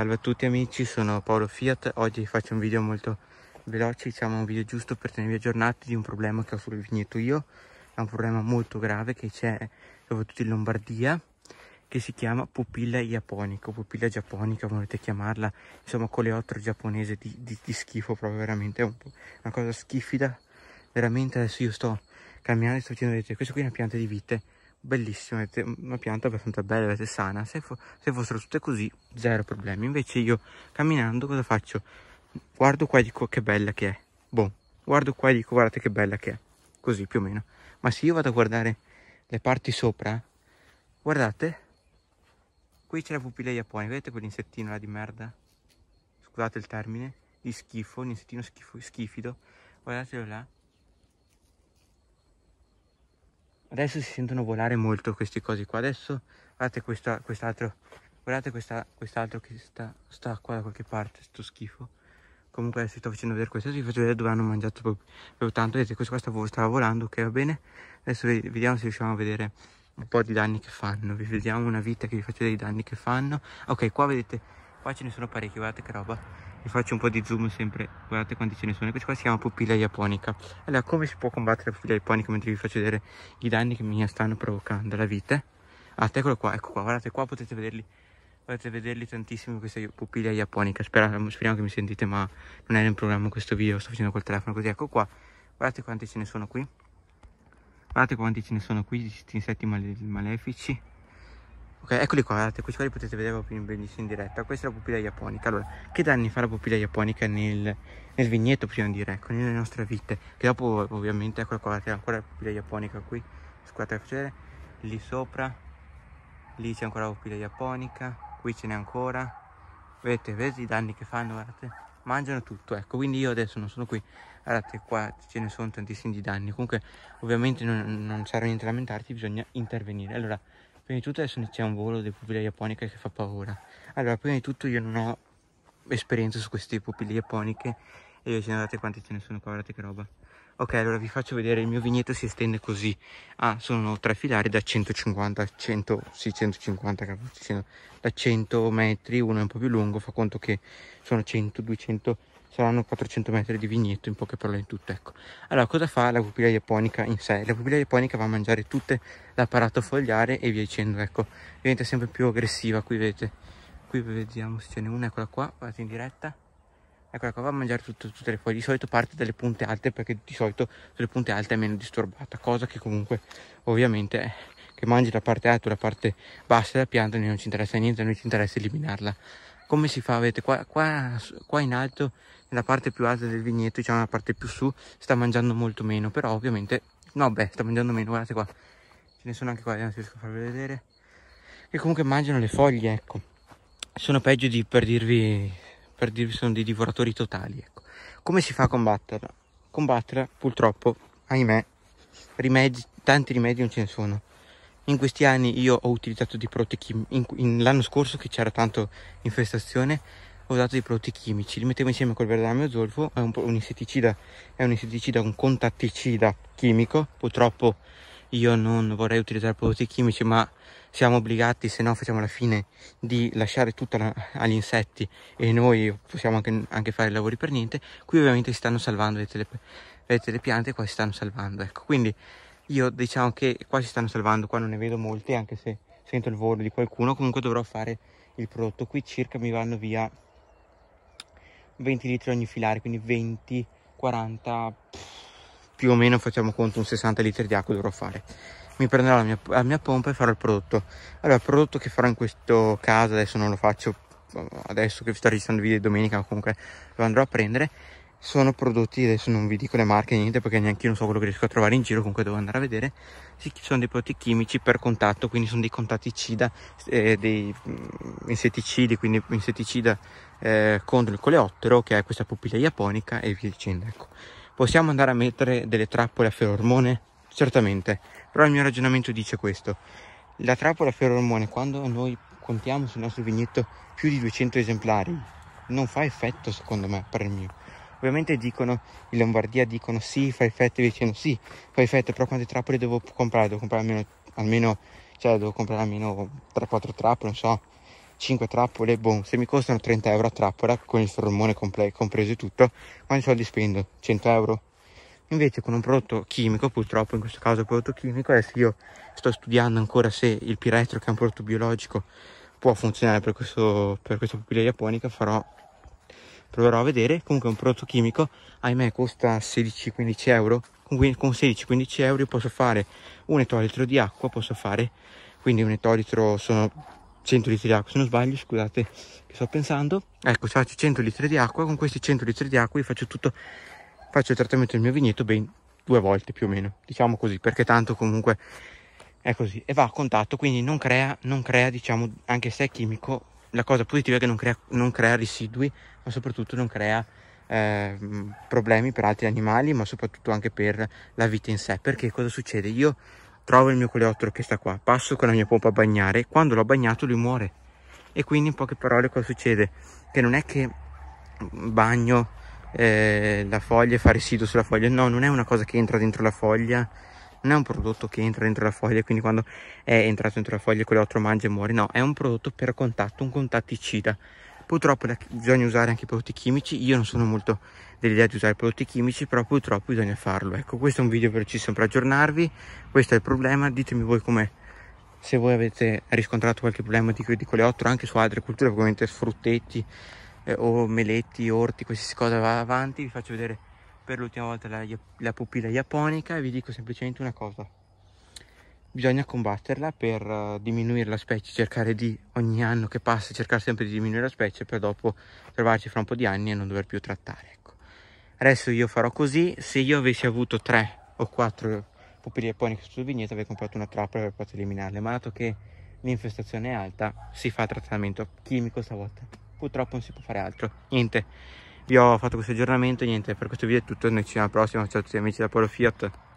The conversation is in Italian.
Salve a tutti amici, sono Paolo Fiat, oggi faccio un video molto veloce, diciamo un video giusto per tenervi aggiornati di un problema che ho sul vigneto io, è un problema molto grave che c'è soprattutto in Lombardia, che si chiama pupilla iaponica, pupilla giapponica, volete chiamarla, insomma coleottero giapponese di, di, di schifo proprio, veramente, è un, una cosa schifida, veramente adesso io sto camminando e sto facendo vedere, questa qui è una pianta di vite, bellissima, una pianta abbastanza bella, vedete, sana. Se, fo se, fossero tutte così, zero problemi. Invece io camminando cosa faccio? Guardo qua e dico che bella che è. Boh, guardo qua e dico guardate che bella che è. Così più o meno. Ma se io vado a guardare le parti sopra, guardate, qui c'è la pupilla japonica, vedete quell'insettino là di merda? Scusate il termine, di schifo, un insettino schifo, schifido. Guardatelo là. adesso si sentono volare molto questi cosi qua adesso guardate quest'altro quest guardate quest'altro quest che sta, sta, qua da qualche parte sto schifo comunque adesso vi sto facendo vedere questo vi faccio vedere dove hanno mangiato proprio, proprio tanto vedete questo qua stava, stava volando ok va bene adesso vediamo se riusciamo a vedere un po' di danni che fanno vi vediamo una vita che vi faccio vedere i danni che fanno ok qua vedete qua ce ne sono parecchi guardate che roba vi faccio un po' di zoom sempre guardate quanti ce ne sono questa qua si chiama pupilla iaponica allora come si può combattere la pupilla iaponica mentre vi faccio vedere i danni che mi stanno provocando la vite ah eccolo qua ecco qua guardate qua potete vederli potete vederli tantissimo questa pupilla iaponica speriamo, speriamo che mi sentite ma non è in programma questo video sto facendo col telefono così ecco qua guardate quanti ce ne sono qui guardate quanti ce ne sono qui di questi insetti male malefici Ok, eccoli qua, guardate, questi qua li potete vedere proprio benissimo in diretta. Questa è la pupilla iaponica. Allora, che danni fa la pupilla iaponica nel, nel vigneto, prima dire, ecco, nelle nostre vite? Che dopo, ovviamente, eccola qua, guardate, ancora la pupilla iaponica qui. Squadra faccio vedere. Lì sopra, lì c'è ancora la pupilla iaponica, qui ce n'è ancora. Vedete, vedete i danni che fanno, guardate. Mangiano tutto, ecco, quindi io adesso non sono qui. Guardate, qua ce ne sono tantissimi di danni. Comunque, ovviamente non, non serve niente lamentarti, bisogna intervenire. Allora, Prima di tutto adesso inizia un volo di pupille iaponiche che fa paura. Allora, prima di tutto io non ho esperienza su queste pupille iaponiche e io ce ne guardate quante ce ne sono qua, guardate che roba. Ok, allora vi faccio vedere, il mio vigneto si estende così. Ah, sono tre filari da 150 100, sì 150, capo, da 100 metri, uno è un po' più lungo, fa conto che sono 100, 200, saranno 400 metri di vigneto in poche parole in tutto ecco allora cosa fa la pupilla japonica in sé la pupilla japonica va a mangiare tutto l'apparato fogliare e via dicendo ecco diventa sempre più aggressiva qui vedete qui vediamo se ce n'è una eccola qua guardate in diretta eccola qua va a mangiare tutto, tutte le foglie di solito parte dalle punte alte perché di solito sulle punte alte è meno disturbata cosa che comunque ovviamente è eh, che mangi la parte alta o la parte bassa della pianta noi non ci interessa niente a noi ci interessa eliminarla come si fa avete qua, qua, qua in alto nella parte più alta del vigneto diciamo la parte più su sta mangiando molto meno però ovviamente no beh sta mangiando meno guardate qua ce ne sono anche qua eh, non riesco a farvi vedere che comunque mangiano le foglie ecco sono peggio di per dirvi per dirvi sono dei divoratori totali ecco come si fa a combatterla combatterla purtroppo ahimè rimedi tanti rimedi non ce ne sono in questi anni io ho utilizzato dei prodotti chimici, l'anno scorso che c'era tanto infestazione ho usato dei prodotti chimici, li mettevo insieme col verdame o zolfo, è un, un insetticida, è un insetticida, un contatticida chimico, purtroppo io non vorrei utilizzare prodotti chimici ma siamo obbligati se no facciamo la fine di lasciare tutto la, agli insetti e noi possiamo anche, anche, fare lavori per niente qui ovviamente si stanno salvando vedete le, vedete le piante qua si stanno salvando ecco quindi io diciamo che qua si stanno salvando, qua non ne vedo molti, anche se sento il volo di qualcuno, comunque dovrò fare il prodotto. Qui circa mi vanno via 20 litri ogni filare, quindi 20, 40, più o meno facciamo conto un 60 litri di acqua dovrò fare. Mi prenderò la mia, la mia pompa e farò il prodotto. Allora, il prodotto che farò in questo caso, adesso non lo faccio, adesso che sto registrando il video di domenica, comunque lo andrò a prendere sono prodotti, adesso non vi dico le marche niente perché neanche io non so quello che riesco a trovare in giro, comunque devo andare a vedere, sì, sono dei prodotti chimici per contatto, quindi sono dei contatticida, eh, dei mm, insetticidi, quindi insetticida eh, contro il coleottero che è questa pupilla iaponica e via dicendo, ecco. Possiamo andare a mettere delle trappole a ferormone? Certamente, però il mio ragionamento dice questo. La trappola a ferormone, quando noi contiamo sul nostro vignetto più di 200 esemplari, non fa effetto secondo me, per il mio Ovviamente dicono, in Lombardia dicono sì, fai fette, vicino sì, fa effetto, però quante trappole devo comprare? Devo comprare almeno, almeno cioè devo comprare almeno 3-4 trappole, non so, 5 trappole, boh, se mi costano 30 euro a trappola, con il formone comple- compreso e tutto, quanti soldi spendo? 100 euro? Invece con un prodotto chimico, purtroppo in questo caso prodotto chimico, adesso io sto studiando ancora se il piretro, che è un prodotto biologico, può funzionare per, questo, per questa pupilla iaponica, farò proverò a vedere comunque è un prodotto chimico ahimè costa 16-15 euro con, 16-15 euro posso fare un etolitro di acqua posso fare quindi un etolitro sono 100 litri di acqua se non sbaglio scusate che sto pensando ecco faccio 100 litri di acqua con questi 100 litri di acqua io faccio tutto faccio il trattamento del mio vigneto ben due volte più o meno diciamo così perché tanto comunque è così e va a contatto quindi non crea non crea diciamo anche se è chimico la cosa positiva è che non crea, non crea residui, ma soprattutto non crea eh, problemi per altri animali, ma soprattutto anche per la vita in sé. Perché cosa succede? Io trovo il mio coleottero che sta qua, passo con la mia pompa a bagnare, quando l'ho bagnato lui muore. E quindi in poche parole cosa succede? Che non è che bagno eh, la foglia e fa residuo sulla foglia, no, non è una cosa che entra dentro la foglia non è un prodotto che entra dentro la foglia quindi quando è entrato dentro la foglia quell'altro mangia e muore no è un prodotto per contatto un contatticida purtroppo bisogna usare anche prodotti chimici io non sono molto dell'idea di usare prodotti chimici però purtroppo bisogna farlo ecco questo è un video velocissimo per aggiornarvi questo è il problema ditemi voi come se voi avete riscontrato qualche problema di, di coleottero anche su altre culture ovviamente sfruttetti eh, o meletti orti qualsiasi cosa va avanti vi faccio vedere per l'ultima volta la, la pupilla japonica e vi dico semplicemente una cosa bisogna combatterla per eh, diminuire la specie, cercare di ogni anno che passa cercare sempre di diminuire la specie per dopo trovarci fra un po' di anni e non dover più trattare. Ecco. Adesso io farò così, se io avessi avuto tre o quattro pupille ipponiche sul vigneto avrei comprato una trappola per poter eliminarle, ma dato che l'infestazione è alta si fa trattamento chimico stavolta. Purtroppo non si può fare altro, niente io ho fatto questo aggiornamento niente per questo video è tutto noi ci vediamo alla prossima ciao a tutti amici da Polo Fiat